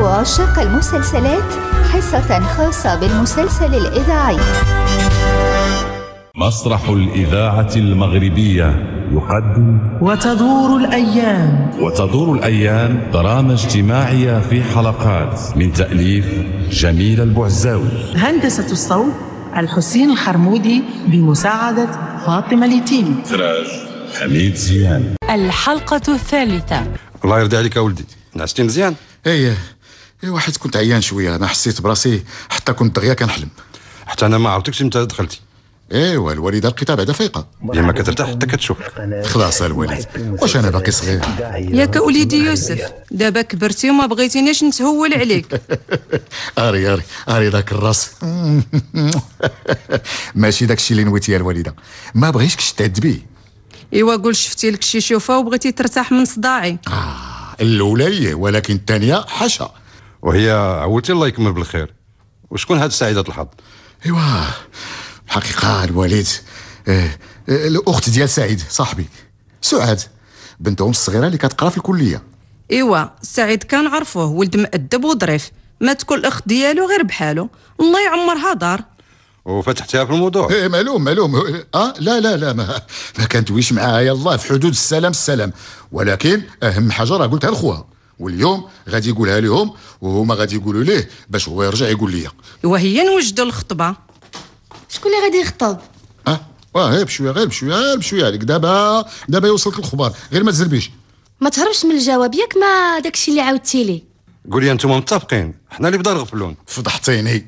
وعشاق المسلسلات حصة خاصة بالمسلسل الإذاعي مسرح الإذاعة المغربية يقدم وتدور الأيام وتدور الأيام دراما اجتماعية في حلقات من تأليف جميل البعزاوي هندسة الصوت الحسين الخرمودي بمساعدة فاطمة ليتيم إخراج حميد زيان الحلقة الثالثة الله يرضي عليك يا ولدي نعستي مزيان ايه ايوا حيت كنت عيان شويه انا حسيت براسي حتى كنت دغيا كنحلم حتى انا ما عرفتكش متى دخلتي ايوا الوالده لقيتها بعدا فايقه يا ما كترتاح حتى كتشوفك خلاص الوالد واش انا باقي صغير ياك وليدي يوسف دابا كبرتي وما بغيتينيش نتهول عليك اري اري اري ذاك الراس ماشي الشيء اللي نويتي يا الوالده ما بغيتكش تعد به ايوا قول شفتي لك شي شوفه وبغيتي ترتاح من صداعي اه الاولى ولكن الثانيه حاشا وهي عولتي الله يكمل بالخير وشكون هاد سعيدة الحظ ايوا الحقيقة الوالد آه، آه، الاخت ديال سعيد صاحبي سعاد بنتهم الصغيرة اللي كتقرا في الكلية ايوا سعيد كان عرفوه ولد مأدب وظريف مات كل اخت ديالو غير بحالو الله يعمرها دار وفتحتها في الموضوع ايه معلوم معلوم اه لا لا لا ما, ما كانت ويش معايا الله في حدود السلام السلام ولكن اهم حاجه راه قلتها لخوها واليوم غادي يقولها لهم وهما غادي يقولوا ليه باش هو يرجع يقول لي وهي نوجدوا الخطبه شكون اللي غادي يخطب اه واه بشويه غير بشويه غير بشويه عليك دابا دابا يوصلك الخبر غير ما تزربيش ما تهربش من الجواب ياك ما داكشي اللي عاودتي لي قولي انتم متفقين حنا اللي بدا نغفلون فضحتيني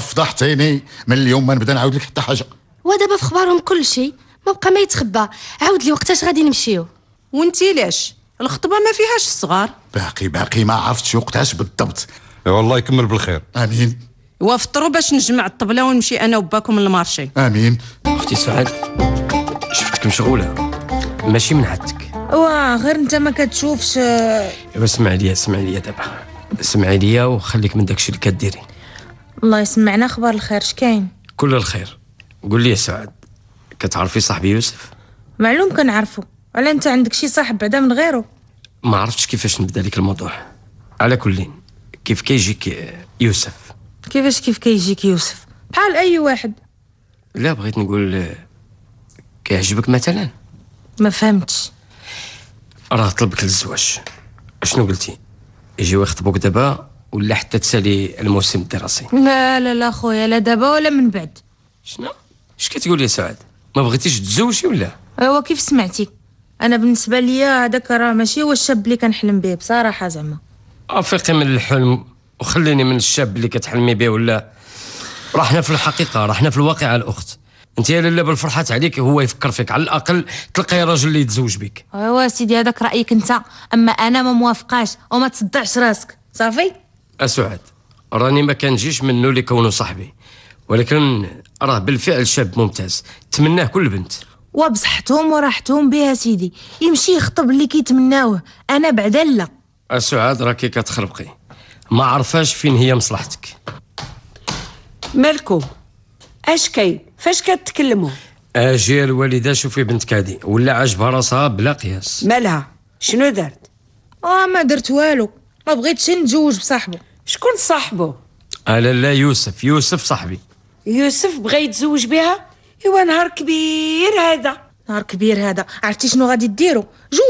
فضحتيني من اليوم ما نبدا نعاود لك حتى حاجه ودابا في خبارهم كل شيء ما بقى ما يتخبى عاود لي وقتاش غادي نمشيو وانتي لاش الخطبه ما فيهاش الصغار باقي باقي ما عرفتش وقتاش بالضبط والله يكمل بالخير امين وافطروا باش نجمع الطبله ونمشي انا وباكم للمارشي امين اختي سعاد شفتك مشغوله ماشي من عندك واه غير انت ما كتشوفش اسمع ليا اسمع ليا دابا اسمع ليا وخليك من داكشي اللي كديري الله يسمعنا خبر الخير شكاين كل الخير قول لي سعاد كتعرفي صاحبي يوسف معلوم كنعرفو ولا انت عندك شي صاحب بعدا من غيره ما عرفتش كيفاش نبدا لك الموضوع على كل كيف كيجيك يوسف كيفاش كيف كيجيك يوسف بحال اي واحد لا بغيت نقول كيعجبك مثلا ما فهمتش راه طلبك للزواج شنو قلتي يجيو يخطبوك دابا ولا حتى تسالي الموسم الدراسي لا لا لا خويا لا دابا ولا من بعد شنو اش كتقول يا سعاد ما بغيتيش تزوجي ولا ايوا كيف سمعتي انا بالنسبه ليا هذاك راه ماشي هو الشاب اللي كنحلم به بصراحه زعما افقي من الحلم وخليني من الشاب اللي كتحلمي به ولا راه حنا في الحقيقه راه حنا في الواقع الاخت انت يا لاله بالفرحات عليك هو يفكر فيك على الاقل تلقاي راجل اللي يتزوج بك ايوا سيدي هذاك رايك انت اما انا ما موافقاش وما تصدعش راسك صافي اسعد راني ما كنجيش منه اللي كونه صاحبي ولكن راه بالفعل شاب ممتاز تمناه كل بنت وبصحتهم وراحتهم بها سيدي يمشي يخطب اللي كيتمناوه انا بعدا لا سعاد راكي كتخربقي ما عرفاش فين هي مصلحتك مالكم اش كاين فاش كتكلموا اجي الوالده شوفي بنتك هادي ولا عجبها راسها بلا قياس مالها شنو دارت اه ما درت والو ما بغيتش نتزوج بصاحبه شكون صاحبه انا لا يوسف يوسف صاحبي يوسف بغى يتزوج بها ايوا نهار كبير هذا نهار كبير هذا عرفتي شنو غادي ديروا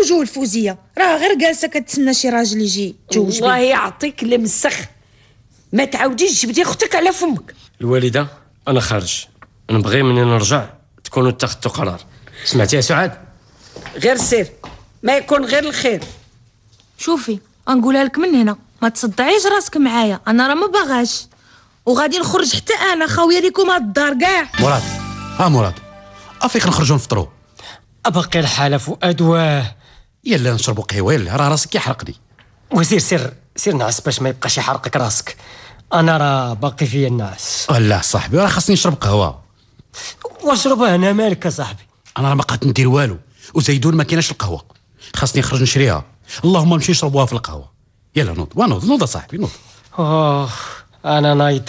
جوجو الفوزيه راه غير جالسه كتسنى شي راجل يجي جوج الله يعطيك المسخ ما تعاوديش جبدي اختك على فمك الوالده انا خارج نبغي مني نرجع تكونوا اتخذتوا قرار سمعتي يا سعاد غير سير ما يكون غير الخير شوفي نقولها لك من هنا ما تصدعيش راسك معايا انا راه ما باغاش وغادي نخرج حتى انا خاويه ليكم هاد الدار كاع مراد ها مراد افيق نخرجوا نفطروا أبقي الحاله فؤاد واه يلا نشربوا قهوه راه راسك يحرقني وزير سير سير نعس باش ما يبقاش يحرقك راسك انا راه باقي فيا النعس لا صاحبي راه خاصني نشرب قهوه واشربها انا مالك يا صاحبي انا راه ما قعدت ندير والو وزيدون ما كايناش القهوه خاصني نخرج نشريها اللهم نمشي نشربوها في القهوه يلا نوض ونوض نوض صاحبي نوض اوه انا نايض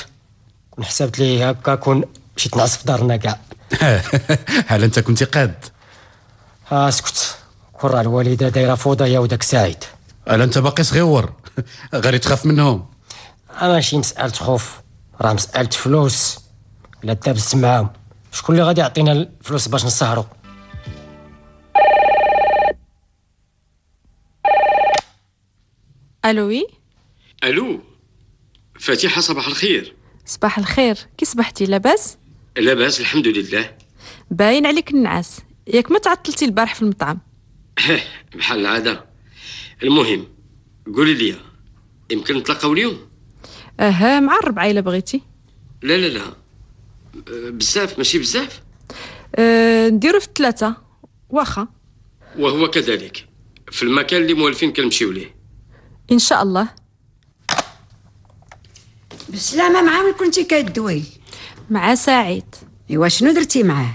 كون حسبت لي هكا كون مشيت نعس في دارنا كاع هل انت كنت قاد آه، اسكت كرة الوالدة دايرة فوضى يا وداك سعيد هل انت باقي صغيور غير تخاف منهم ماشي مسألة خوف راه مسألة فلوس الا تابس معاهم شكون اللي غادي يعطينا الفلوس باش نسهروا الو وي الو فاتحه صباح الخير صباح الخير كي صبحتي لاباس لا باس الحمد لله باين عليك النعاس ياك ما تعطلتي البارح في المطعم بحال العاده المهم قولي لي يمكن نتلاقاو اليوم اها مع الربعه الا بغيتي لا لا لا بزاف ماشي بزاف أه نديرو في الثلاثه واخا وهو كذلك في المكان اللي موالفين كنمشيو ليه ان شاء الله بالسلامه مع من كنتي كدوي مع سعيد ايوا شنو درتي معاه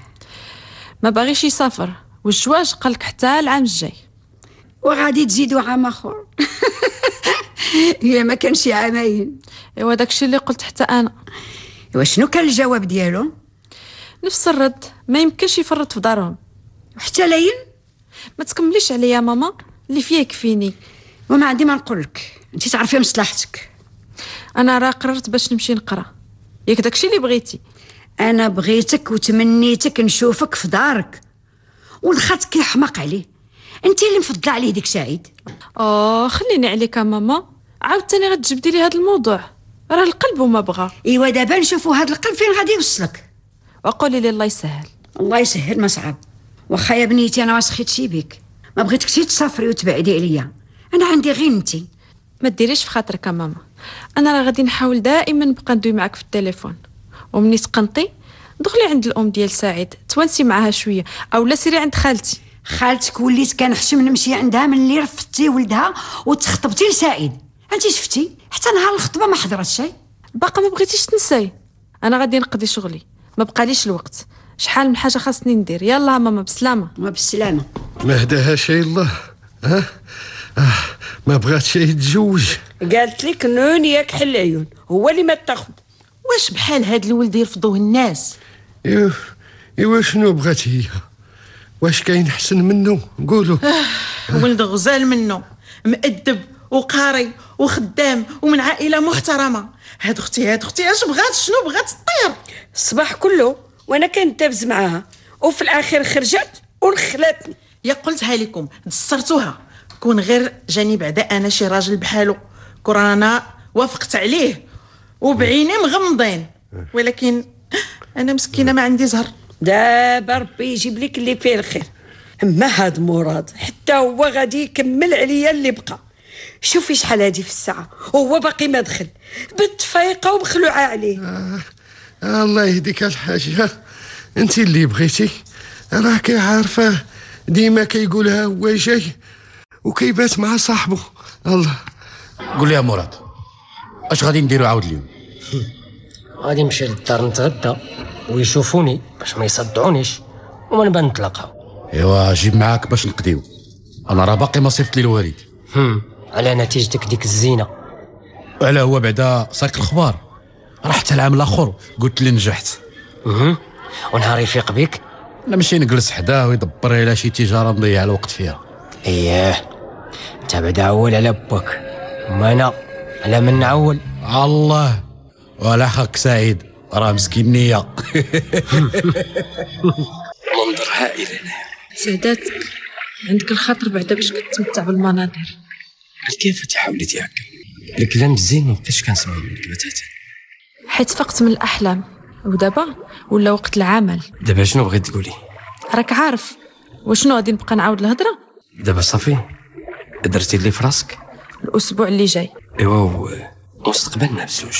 ما باغيش يسافر والجواج قالك حتى العام الجاي وغادي تزيدو عام اخر هي ما كانش عامين ايوا داكشي اللي قلت حتى انا ايوا شنو كان الجواب ديالو نفس الرد ما يمكنش يفرط في دارهم وحتى لين ما تكمليش عليا ماما اللي فيه يكفيني وما عندي ما نقولك انت تعرفي مصلحتك انا راه قررت باش نمشي نقرا ياك داكشي اللي بغيتي انا بغيتك وتمنيتك نشوفك في دارك والخط كيحماق عليه انت اللي مفضله عليه ديك سعيد اه خليني عليك يا ماما عاوتاني غتجبدي لي هذا الموضوع راه القلب وما بغى ايوا دابا نشوفوا هذا القلب فين غادي يوصلك وقولي لي الله يسهل الله يسهل ما صعب واخا يا بنيتي انا ما سخيتش بك ما بغيتكش تسافري وتبعدي عليا انا عندي غير انتي ما ديريش في خاطرك يا ماما انا راه غادي نحاول دائما نبقى ندوي معاك في التليفون ومني تقنطي دخلي عند الام ديال سعيد توانسي معاها شويه اولا سيري عند خالتي خالتك وليت كنحشم نمشي عندها من اللي رفضتي ولدها وتخطبتي لسعيد انت شفتي حتى نهار الخطبه ما حضرت شي باقا ما بغيتيش تنساي انا غادي نقضي شغلي ما بقاليش الوقت شحال من حاجه خاصني ندير يلا ماما بسلامه ما بالسلامه ما هداها شي الله ها آه ما بغاتش يتزوج قالت لك نون ياك حل عيون هو اللي ما تاخذ واش بحال هاد الولد يرفضوه الناس ايوا ايوا شنو بغات هي واش كاين حسن منه قولوا آه ولد غزال منه مأدب وقاري وخدام ومن عائله محترمه هاد اختي هاد اختي اش بغات شنو بغات تطير الصباح كله وانا كنتابز معاها وفي الاخير خرجت ونخلاتني يا قلتها لكم دسرتوها كون غير جاني بعدا انا شي راجل بحالو كورانا وافقت عليه وبعيني مغمضين ولكن انا مسكينه ما عندي زهر دابا ربي يجيب لك اللي فيه الخير ما هاد مراد حتى هو غادي يكمل عليا اللي بقى شوفي شحال هادي في الساعه وهو باقي ما دخل بنت فايقه ومخلوعه عليه آه. آه الله يهديك الحاجه انت اللي بغيتي راكي عارفه ديما كيقولها هو جاي وكيبات مع صاحبه الله قول لي يا مراد اش غادي نديرو عاود اليوم غادي نمشي للدار نتغدى ويشوفوني باش ما يصدعونيش وما نبان نتلاقاو ايوا جيب معاك باش نقضيو انا راه باقي ما صيفط لي الوالد على نتيجتك ديك الزينه وعلى هو بعدا صاك الخبار رحت العام الاخر قلت لي نجحت ونهار يفيق بك لا ماشي نجلس حداه ويدبر على شي تجاره نضيع الوقت فيها اياه تبدا اول لبك انا على من اول الله ولا حق سعيد راه مسكين نيه منظر هائل هنا سعداتك عندك الخاطر بعدا باش كتمتع بالمناظر كيف تحاولي تياكل الكلام الزين ما بقيتش كنسمع منك بتاتا حيت فقت من الاحلام ودابا ولا وقت العمل دابا شنو بغيت تقولي راك عارف وشنو غادي نبقى نعاود الهضره دابا صافي درتي اللي في راسك الاسبوع اللي جاي ايوا مستقبلنا بزوج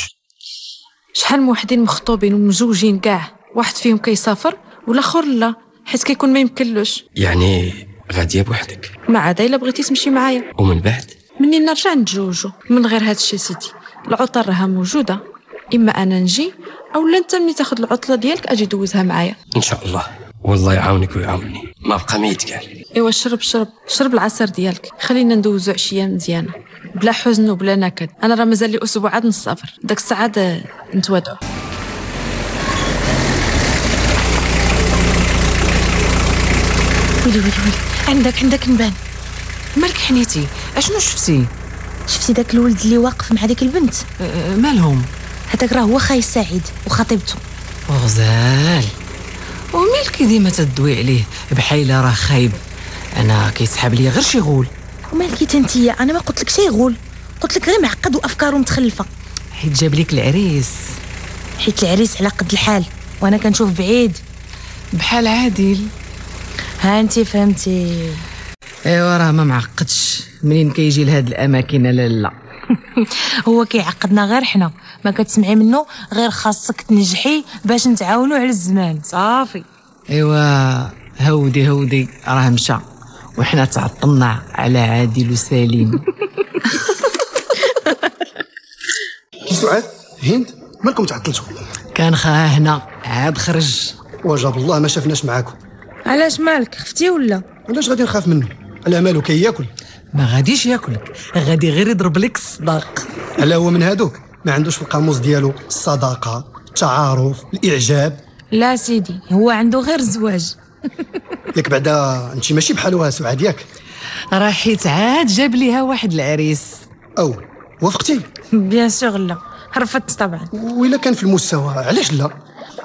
شحال من وحدين مخطوبين ومزوجين كاع واحد فيهم كيسافر والاخر لا حيت كيكون ما يمكنلوش يعني غاديه بوحدك ما عاد الا بغيتي تمشي معايا ومن بعد مني نرجع نتزوجو من غير هذا الشيء سيدي العطل راها موجوده اما انا نجي او لا انت ملي تاخذ العطله ديالك اجي دوزها معايا ان شاء الله والله يعاونك ويعاوني ما بقى ما يتقال ايوا شرب شرب شرب العصير ديالك خلينا ندوزو عشيه مزيانه بلا حزن وبلا نكد انا راه مازال لي اسبوع عاد نسافر داك الساعه نتوادعو ويلي ويلي ويلي عندك عندك نبان مالك حنيتي اشنو شفتي شفتي داك الولد اللي واقف مع ديك البنت أه مالهم هذاك راه هو خاي سعيد وخطيبته غزال ومالك ديما تدوي عليه بحال راه خايب انا كيسحاب لي غير شي غول ومالكي تنتيا انا ما قلت لك غول قلت لك غير معقد وافكاره متخلفه حيت جاب لك العريس حيت العريس على قد الحال وانا كنشوف بعيد بحال عادل ها انت فهمتي ايوا راه ما معقدش منين كيجي لهاد الاماكن لا لا هو كيعقدنا غير حنا ما كتسمعي منه غير خاصك تنجحي باش نتعاونوا على الزمان صافي ايوا هودي هودي راه مشى وحنا تعطلنا على عادل وسليم سعاد هند مالكم تعطلتوا كان خا هنا عاد خرج وجاب الله ما شفناش معاكم علاش مالك خفتي ولا علاش غادي نخاف منه على مالو كياكل ما غاديش ياكلك غادي غير يضرب لك الصداق الا هو من هادوك ما عندوش في القاموس ديالو الصداقه التعارف الاعجاب لا سيدي هو عنده غير الزواج ياك بعدا انت ماشي بحالها سعاد ياك راه حيت عاد جاب ليها واحد العريس او وافقتي بيان سور لا رفضت طبعا وإلا كان في المستوى علاش لا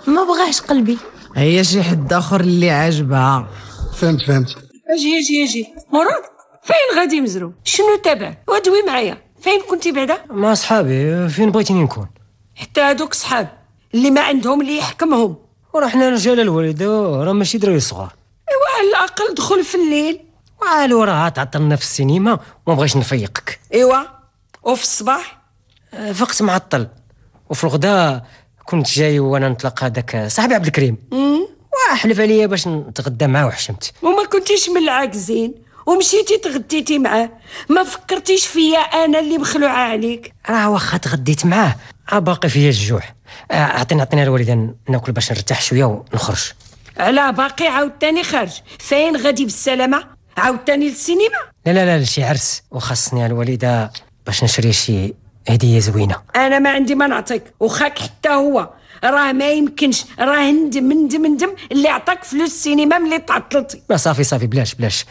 ما بغاش قلبي هي شي حد اخر اللي عاجبها فهمت فهمت اجي اجي اجي مراد فين غادي مزرو شنو تابع ودوي معايا فين كنتي بعدا مع صحابي فين بغيتيني نكون حتى هادوك صحاب اللي ما عندهم اللي يحكمهم ورحنا رجال الوالد راه ماشي دراري صغار ايوا على الاقل دخل في الليل والو راه تعطلنا في السينما وما بغيتش نفيقك ايوا وفي الصباح آه، فقت معطل وفي الغدا كنت جاي وانا نتلاقى داك صاحبي عبد الكريم وحلف عليا باش نتغدى معاه وحشمت وما كنتيش من العاكزين ومشيتي تغديتي معاه ما فكرتيش فيا انا اللي مخلوعه عليك راه واخا تغديت معاه باقي فيا الجوع آه، اعطيني اعطيني الوالده ناكل باش نرتاح شويه ونخرج على باقي عاوتاني خارج فين غادي بالسلامه عاوتاني للسينما لا لا لا لشي عرس وخاصني الوالده باش نشري شي هديه زوينه انا ما عندي ما نعطيك وخاك حتى هو راه ما يمكنش راه ندم ندم ندم اللي عطاك فلوس السينما ملي تعطلتي ما صافي صافي بلاش بلاش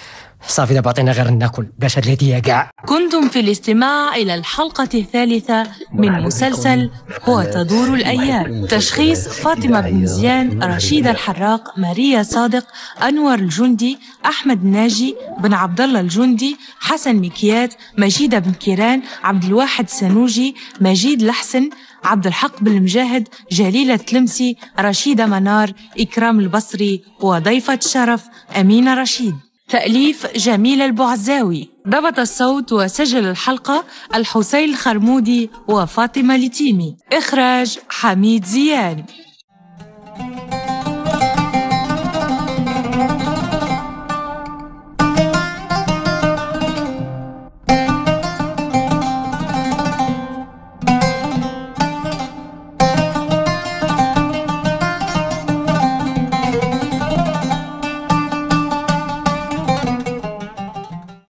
صافي دابا عطينا غير ناكل بلاش هاد الهديه كاع كنتم في الاستماع الى الحلقه الثالثه من مسلسل هو تدور الايام تشخيص فاطمه بن زيان رشيده الحراق ماريا صادق انور الجندي احمد ناجي بن عبد الله الجندي حسن مكيات مجيده بن كيران عبد الواحد سنوجي مجيد لحسن عبد الحق بن مجاهد جليلة تلمسي رشيدة منار إكرام البصري وضيفة شرف أمينة رشيد تأليف جميل البعزاوي ضبط الصوت وسجل الحلقة الحسين الخرمودي وفاطمة لتيمي إخراج حميد زيان